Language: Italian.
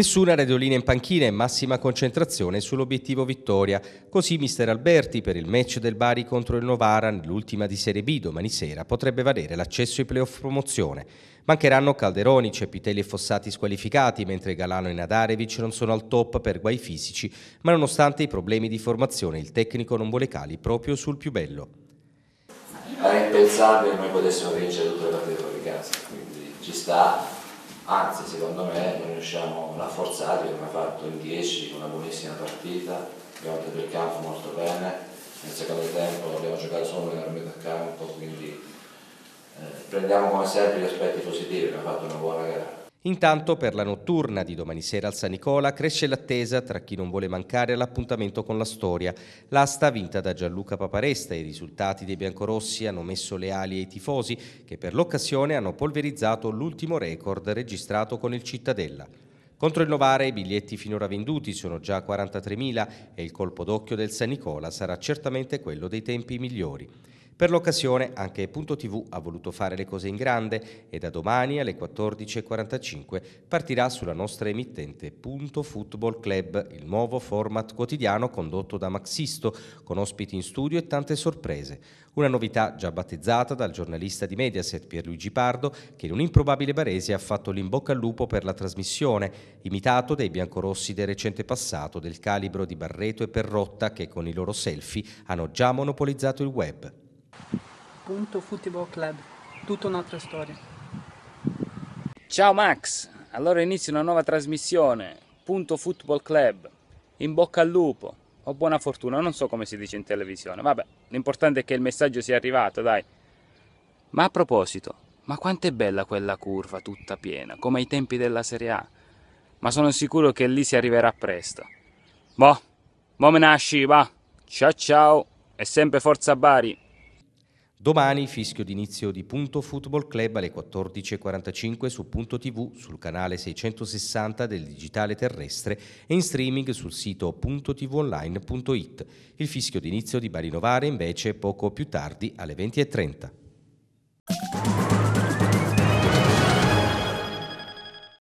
Nessuna radiolina in panchina e massima concentrazione sull'obiettivo vittoria. Così mister Alberti per il match del Bari contro il Novara nell'ultima di Serie B domani sera potrebbe valere l'accesso ai playoff promozione. Mancheranno Calderoni, Cepitelli e Fossati squalificati, mentre Galano e Nadarevic non sono al top per guai fisici, ma nonostante i problemi di formazione il tecnico non vuole cali proprio sul più bello. Era impensabile che noi potessimo vincere tutte le partite fuori casa, quindi ci sta anzi secondo me noi riusciamo rafforzati, abbiamo fatto in 10 una buonissima partita, abbiamo tenuto il campo molto bene, nel secondo tempo abbiamo giocato solo nella metà campo, quindi eh, prendiamo come sempre gli aspetti positivi, abbiamo fatto una buona gara. Intanto per la notturna di domani sera al San Nicola cresce l'attesa tra chi non vuole mancare all'appuntamento con la storia. L'asta vinta da Gianluca Paparesta e i risultati dei biancorossi hanno messo le ali ai tifosi che per l'occasione hanno polverizzato l'ultimo record registrato con il Cittadella. Contro il Novare i biglietti finora venduti sono già 43.000 e il colpo d'occhio del San Nicola sarà certamente quello dei tempi migliori. Per l'occasione anche Punto TV ha voluto fare le cose in grande e da domani alle 14.45 partirà sulla nostra emittente Punto Football Club, il nuovo format quotidiano condotto da Maxisto, con ospiti in studio e tante sorprese. Una novità già battezzata dal giornalista di Mediaset Pierluigi Pardo, che in un improbabile barese ha fatto l'imbocca al lupo per la trasmissione, imitato dei biancorossi del recente passato del calibro di Barreto e Perrotta che con i loro selfie hanno già monopolizzato il web appunto Football Club, tutta un'altra storia. Ciao Max, allora inizia una nuova trasmissione, punto Football Club, in bocca al lupo o buona fortuna, non so come si dice in televisione, vabbè, l'importante è che il messaggio sia arrivato, dai. Ma a proposito, ma quanto è bella quella curva tutta piena, come ai tempi della Serie A, ma sono sicuro che lì si arriverà presto. Boh, mo me nasci, va, ciao ciao e sempre forza Bari. Domani fischio d'inizio di Punto Football Club alle 14.45 su Punto TV, sul canale 660 del digitale terrestre e in streaming sul sito puntotvonline.it. Il fischio d'inizio di Bari Novare invece poco più tardi alle 20.30.